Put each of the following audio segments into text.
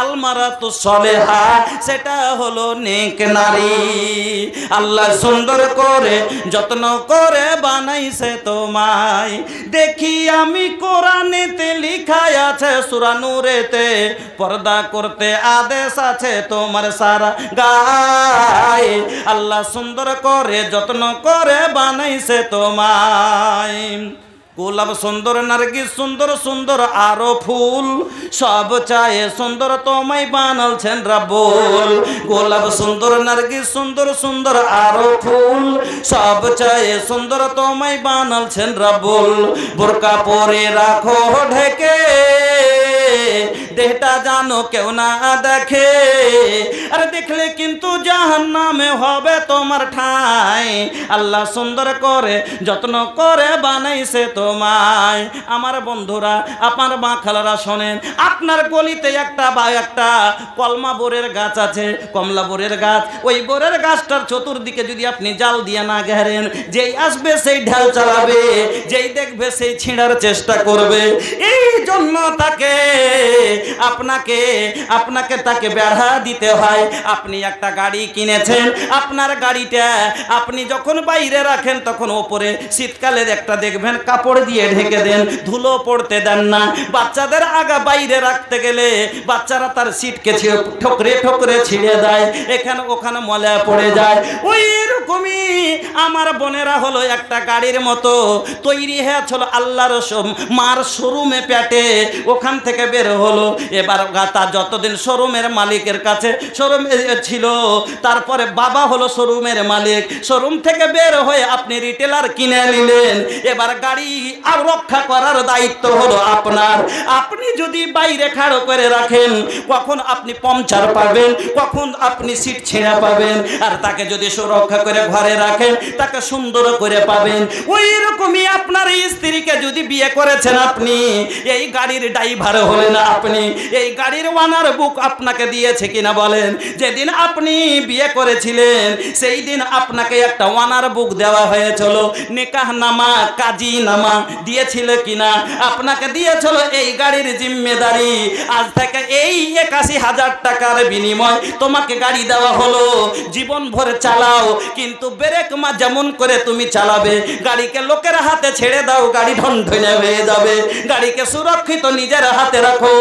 আলমারা তো সলেহা সেটা হলো নেক নারী আল্লাহ সুন্দর করে যত্ন করে বানাইছে তোমায় দেখি আমি কোরআনেতে লিখায় আছে সুরানুরেতে পর্দা করতে আদেশ আছে তোমার সারা গায়ে আল্লাহ সুন্দর করে যত্ন করে বানাইছে তোমায় গোলাপ সুন্দর নার্গিস সুন্দর সুন্দর আরো ফুল সব চায়ে সুন্দর তোমায় বানালছেন রাবুল গোলাপ সুন্দর নার্গিস সুন্দর সুন্দর আরো ফুল সব চায়ে সুন্দর তোমায় বানালছেন রাবুল বোরকা পরে রাখো ঢেকে দেহটা জানো কেউ না দেখে আর দেখলে কিন্তু জাহান নামে হবে তোমার ঠাই আল্লাহ সুন্দর করে যত্ন করে বানাইছে তোমায় আমার বন্ধুরা আপনার বাঁখালারা শোনেন আপনার গলিতে একটা বা একটা কলমা বোরের গাছ আছে কমলা বোরের গাছ ওই বোরের গাছটার চতুর্দিকে যদি আপনি জাল দিয়ে না ঘেরেন যেই আসবে সেই ঢাল চালাবে যেই দেখবে সেই ছিঁড়ার চেষ্টা করবে এই জন্য তাকে আপনাকে আপনাকে তাকে বেড়া দিতে হয় আপনি একটা গাড়ি কিনেছেন আপনার গাড়িটা আপনি যখন বাইরে রাখেন তখন ওপরে শীতকালের একটা দেখবেন কাপড় দিয়ে ঢেকে দেন ধুলো পড়তে দেন না বাচ্চাদের আগা বাইরে রাখতে গেলে বাচ্চারা তার সিটকে ঠোকরে ঠোকরে ছিঁড়ে দেয় এখানে ওখানে মলা পড়ে যায় ওই রকমই আমার বোনেরা হলো একটা গাড়ির মতো তৈরি হয়েছিল আল্লাহ রসম মার শোরুমে প্যাটে ওখান থেকে বের হলো এবার তার যতদিন শোরুমের মালিকের কাছে শোরুম ছিল তারপরে বাবা হলো শোরুমের মালিক শোরুম থেকে বের হয়ে আপনি রিটেলার কিনে নিলেন এবার গাড়ি আর রক্ষা করার দায়িত্ব হলো আপনার আপনি যদি বাইরে খাড়ো করে রাখেন কখন আপনি পঞ্চার পাবেন কখন আপনি সিট ছেঁড়া পাবেন আর তাকে যদি সুরক্ষা করে ঘরে রাখেন তাকে সুন্দর করে পাবেন ওই রকমই আপনার স্ত্রীকে যদি বিয়ে করেছেন আপনি এই গাড়ির ড্রাইভার হলেন আপনি এই গাড়ির ওয়ানার বুক আপনাকে দিয়েছে কিনা বলেন যেদিন আপনি বিয়ে করেছিলেন সেই দিন আপনাকে একটা ওয়ানার বুক দেওয়া হয়েছিল নিকাহ নামা কাজী নামা দিয়েছিল কিনা আপনাকে দিয়েছিল এই গাড়ির জিম্মেদারি আজ থেকে এই একাশি হাজার টাকার বিনিময় তোমাকে গাড়ি দেওয়া হলো জীবন ভরে চালাও কিন্তু ব্রেক মা যেমন করে তুমি চালাবে গাড়িকে লোকের হাতে ছেড়ে দাও গাড়ি ঢনঢনে হয়ে যাবে গাড়িকে সুরক্ষিত নিজের হাতে রাখো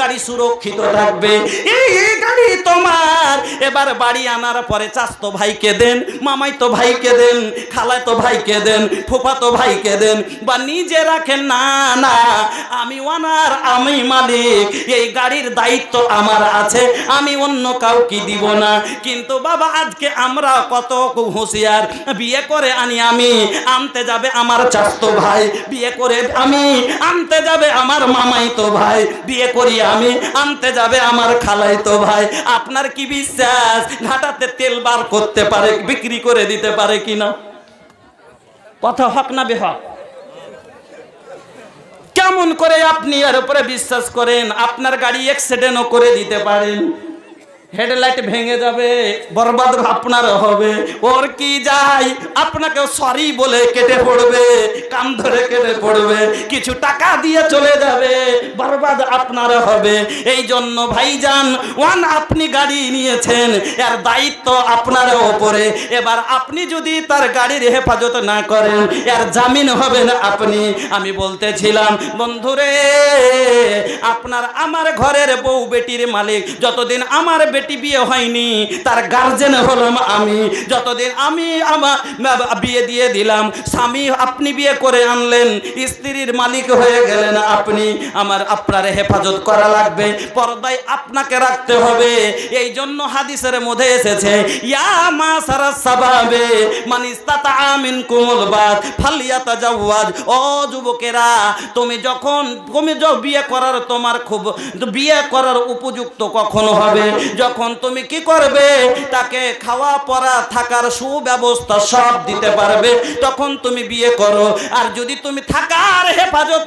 গাড়ি সুরক্ষিত থাকবে এই গাড়ি তোমার এবার বাড়ি আনার পরে তো ভাইকে দেন মামাই তো ভাইকে দেন খালাই তো ভাইকে দেন ফুফা তো ভাইকে দেন বা নিজে রাখেন না না আমি ওনার আমি মালিক এই গাড়ির দায়িত্ব আমার আছে আমি অন্য কাউকে দিব না কিন্তু বাবা আজকে আমরা কত হুঁশিয়ার বিয়ে করে আনি আমি আনতে যাবে আমার চাস্তো ভাই বিয়ে করে আমি আনতে যাবে আমার মামাই তো ভাই বিয়ে করি আমি আনতে যাবে আমার খালাই তো ভাই আপনার কি বিশ্বাস ঘাটাতে তেল বার করতে পারে বিক্রি করে দিতে পারে কিনা কথা হক না হক কেমন করে আপনি এর উপরে বিশ্বাস করেন আপনার গাড়ি অ্যাক্সিডেন্টও করে দিতে পারেন হেডলাইট ভেঙে যাবে বরবাদ আপনার হবে ওর কি যাই আপনাকে সরি বলে কেটে পড়বে কাম ধরে কেটে পড়বে কিছু টাকা দিয়ে চলে যাবে বরবাদ আপনার হবে এই জন্য ভাইজান ওয়ান আপনি গাড়ি নিয়েছেন এর দায়িত্ব আপনার ওপরে এবার আপনি যদি তার গাড়ির হেফাজত না করেন এর জামিন হবেন আপনি আমি বলতেছিলাম বন্ধুরে আপনার আমার ঘরের বউ বেটির মালিক যতদিন আমার বেটি বেটি বিয়ে হয়নি তার গার্জেন হলাম আমি যতদিন আমি আমার বিয়ে দিয়ে দিলাম স্বামী আপনি বিয়ে করে আনলেন স্ত্রীর মালিক হয়ে গেলেন আপনি আমার আপনার হেফাজত করা লাগবে পর্দায় আপনাকে রাখতে হবে এই জন্য হাদিসের মধ্যে এসেছে তোমার খুব বিয়ে করার উপযুক্ত কখন হবে যখন তখন তুমি কি করবে তাকে খাওয়া পরা থাকার সুব্যবস্থা সব দিতে পারবে তখন তুমি বিয়ে করো আর যদি তুমি থাকার হেফাজত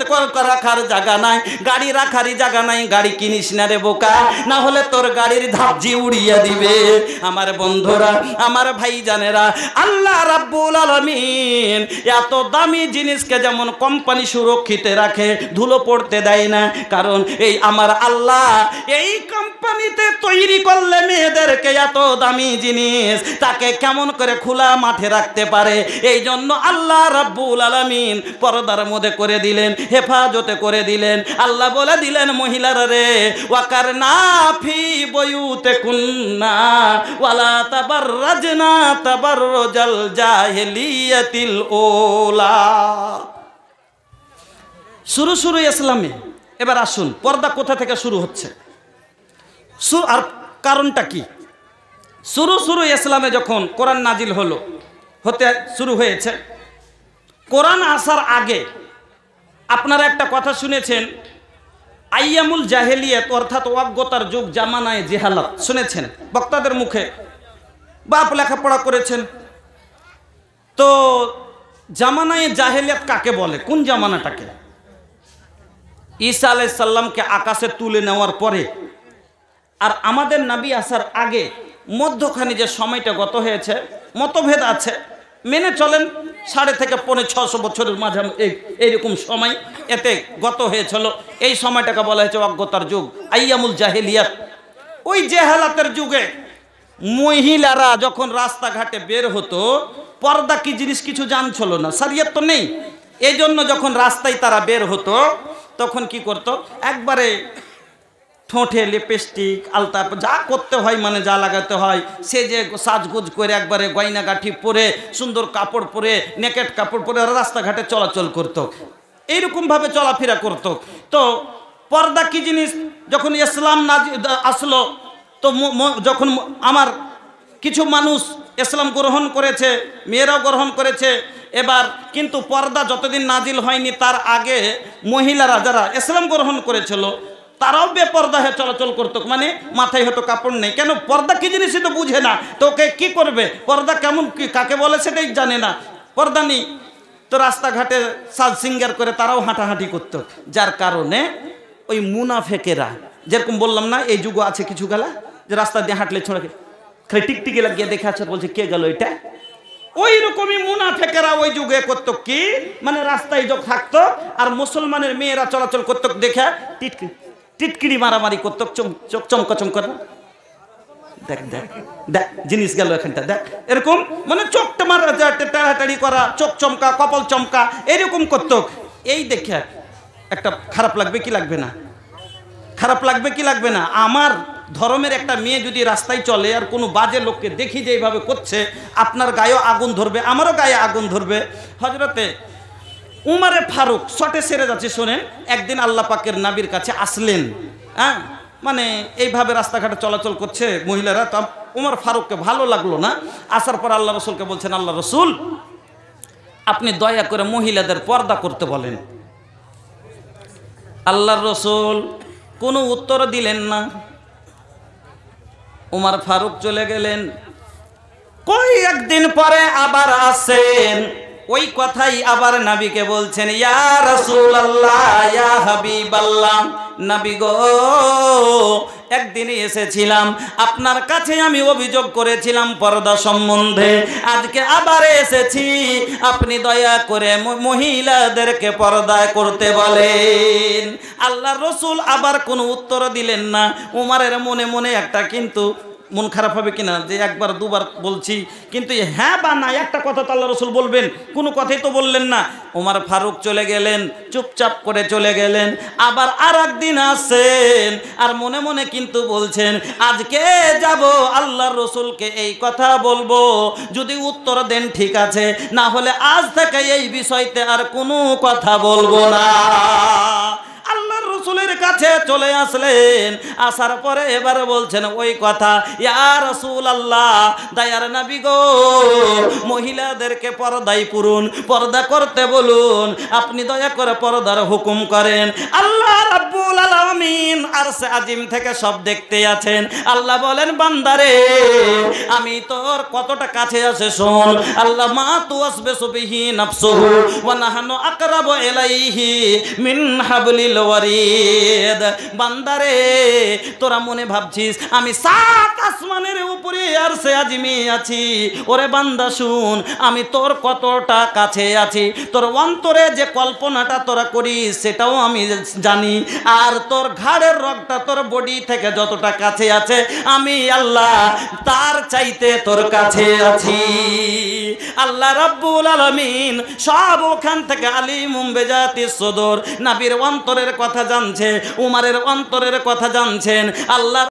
রাখার জায়গা নাই গাড়ি রাখারই জায়গা নাই গাড়ি কিনিস না রে বোকা না হলে তোর গাড়ির ধাপজি উড়িয়ে দিবে আমার বন্ধুরা আমার ভাই জানেরা আল্লাহ রাব্বুল আলমিন এত দামি জিনিসকে যেমন কোম্পানি সুরক্ষিত রাখে ধুলো পড়তে দেয় না কারণ এই আমার আল্লাহ এই কোম্পানিতে তৈরি করলে মেয়েদেরকে এত দামি জিনিস তাকে কেমন করে খোলা মাঠে রাখতে পারে এই জন্য আল্লাহ রাব্বুল আলমিন পর্দার মধ্যে করে দিলেন হেফাজতে করে দিলেন আল্লাহ বলে দিলেন মহিলারা রে ওয়াকার না ফি বয়ুতে কুন্না ওয়ালা তাবার রাজনা তাবার রোজাল জাহেলিয়াতিল ওলা শুরু শুরু ইসলামে এবার আসুন পর্দা কোথা থেকে শুরু হচ্ছে আর কারণটা কি শুরু শুরু ইসলামে যখন কোরআন নাজিল হলো হতে শুরু হয়েছে কোরআন আসার আগে আপনারা একটা কথা শুনেছেন আইয়ামুল জাহেলিয়াত অর্থাৎ অজ্ঞতার যুগ জামানায় জেহালাত শুনেছেন বক্তাদের মুখে বাপ লেখাপড়া করেছেন তো জামানায় জাহেলিয়াত কাকে বলে কোন জামানাটাকে ঈসা আলাইসাল্লামকে আকাশে তুলে নেওয়ার পরে আর আমাদের নাবি আসার আগে মধ্যখানি যে সময়টা গত হয়েছে মতভেদ আছে মেনে চলেন সাড়ে থেকে পনেরো ছশো বছরের মাঝে এইরকম সময় এতে গত হয়েছিল এই সময়টাকে বলা হয়েছে অজ্ঞতার যুগ আইয়ামুল জাহেলিয়াত ওই জেহালাতের যুগে মহিলারা যখন রাস্তাঘাটে বের হতো পর্দা কি জিনিস কিছু জানছিল না সারিয়ার তো নেই এই জন্য যখন রাস্তায় তারা বের হতো তখন কি করত একবারে ঠোঁটে লিপস্টিক আলতা যা করতে হয় মানে যা লাগাতে হয় সে যে সাজগুজ করে একবারে গয়নাগাঠি পরে সুন্দর কাপড় পরে নেকেট কাপড় পরে রাস্তাঘাটে চলাচল করত এইরকমভাবে চলাফেরা করত তো পর্দা কি জিনিস যখন ইসলাম না আসলো তো যখন আমার কিছু মানুষ ইসলাম গ্রহণ করেছে মেয়েরাও গ্রহণ করেছে এবার কিন্তু পর্দা যতদিন নাজিল হয়নি তার আগে মহিলারা যারা ইসলাম গ্রহণ করেছিল তারাও বেপর্দা হয়ে চলাচল করতো মানে মাথায় হয়তো কাপড় নেই কেন পর্দা কি জিনিস তো বুঝে না তো ওকে কী করবে পর্দা কেমন কাকে বলে সেটাই জানে না পর্দা নেই তো রাস্তাঘাটে সাজ সিঙ্গার করে তারাও হাঁটাহাঁটি করত যার কারণে ওই মুনাফেকেরা যেরকম বললাম না এই যুগও আছে কিছু গেলা যে রাস্তা দিয়ে হাঁটলে ছোঁড়াকে খালি টিকটিকে লাগিয়ে দেখে আছে বলছে কে গেল এটা ওই রকমই মুনাফেকেরা ওই যুগে করতো কি মানে রাস্তায় যোগ থাকতো আর মুসলমানের মেয়েরা চলাচল করতো দেখে টিটকি টিটকিড়ি মারামারি করতো চোখ চমক চমক দেখ দেখ দেখ জিনিস গেল এখানটা দেখ এরকম মানে চোখটা মারা টাড়াটাড়ি করা চোখ চমকা কপাল চমকা এরকম করতো এই দেখে একটা খারাপ লাগবে কি লাগবে না খারাপ লাগবে কি লাগবে না আমার ধর্মের একটা মেয়ে যদি রাস্তায় চলে আর কোনো বাজে লোককে দেখি যে এইভাবে করছে আপনার গায়েও আগুন ধরবে আমারও গায়ে আগুন ধরবে হজরতে উমারে ফারুক শটে সেরে যাচ্ছে শোনেন একদিন আল্লাহ পাকের নাবির কাছে আসলেন হ্যাঁ মানে এইভাবে রাস্তাঘাটে চলাচল করছে মহিলারা তা উমার ফারুককে ভালো লাগলো না আসার পর আল্লাহ রসুলকে বলছেন আল্লাহ রসুল আপনি দয়া করে মহিলাদের পর্দা করতে বলেন আল্লাহর রসুল কোনো উত্তর দিলেন না উমার ফারুক চলে গেলেন কই একদিন পরে আবার আসেন ওই কথাই আবার নাবিকে বলছেন ইয়া আল্লাহ নাবি গো একদিনই এসেছিলাম আপনার কাছে আমি অভিযোগ করেছিলাম পর্দা সম্বন্ধে আজকে আবার এসেছি আপনি দয়া করে মহিলাদেরকে পর্দায় করতে বলেন আল্লাহ রসুল আবার কোনো উত্তর দিলেন না উমারের মনে মনে একটা কিন্তু মন খারাপ হবে কিনা যে একবার দুবার বলছি কিন্তু হ্যাঁ বা না একটা কথা তো আল্লাহ রসুল বলবেন কোনো কথাই তো বললেন না ওমার ফারুক চলে গেলেন চুপচাপ করে চলে গেলেন আবার আর একদিন আসেন আর মনে মনে কিন্তু বলছেন আজকে যাব আল্লাহ রসুলকে এই কথা বলবো যদি উত্তর দেন ঠিক আছে না হলে আজ থেকে এই বিষয়তে আর কোনো কথা বলবো না রসুলের কাছে চলে আসলেন আসার পরে এবার বলছেন ওই কথা ইয়ার রসুল আল্লাহ দায়ার নাবি গো মহিলাদেরকে পর্দায় পুরুন পর্দা করতে বলুন আপনি দয়া করে পর্দার হুকুম করেন আল্লাহ রাব্বুল আলামিন আর সে আজিম থেকে সব দেখতে আছেন আল্লাহ বলেন বান্দারে আমি তোর কতটা কাছে আছে শোন আল্লাহ মা তু আসবে সুবিহি নাফসুহু ওয়া নাহনু আকরাবু ইলাইহি মিন হাবলিল ওয়ারিদ বান্দারে তোরা মনে ভাবছিস আমি সাত আসমানের উপরে আর সে আজমি আছি ওরে বান্দা শুন আমি তোর কতটা কাছে আছি তোর অন্তরে যে কল্পনাটা তোরা করিস সেটাও আমি জানি আর তোর ঘাড়ের রক্তটা তোর বডি থেকে যতটা কাছে আছে আমি আল্লাহ তার চাইতে তোর কাছে আছি আল্লাহ রাব্বুল আলমিন সব ওখান থেকে আলী মুম্বে জাতি সদর নাবির অন্তরের কথা জানছে উমারের অন্তরের কথা জানছেন আল্লাহ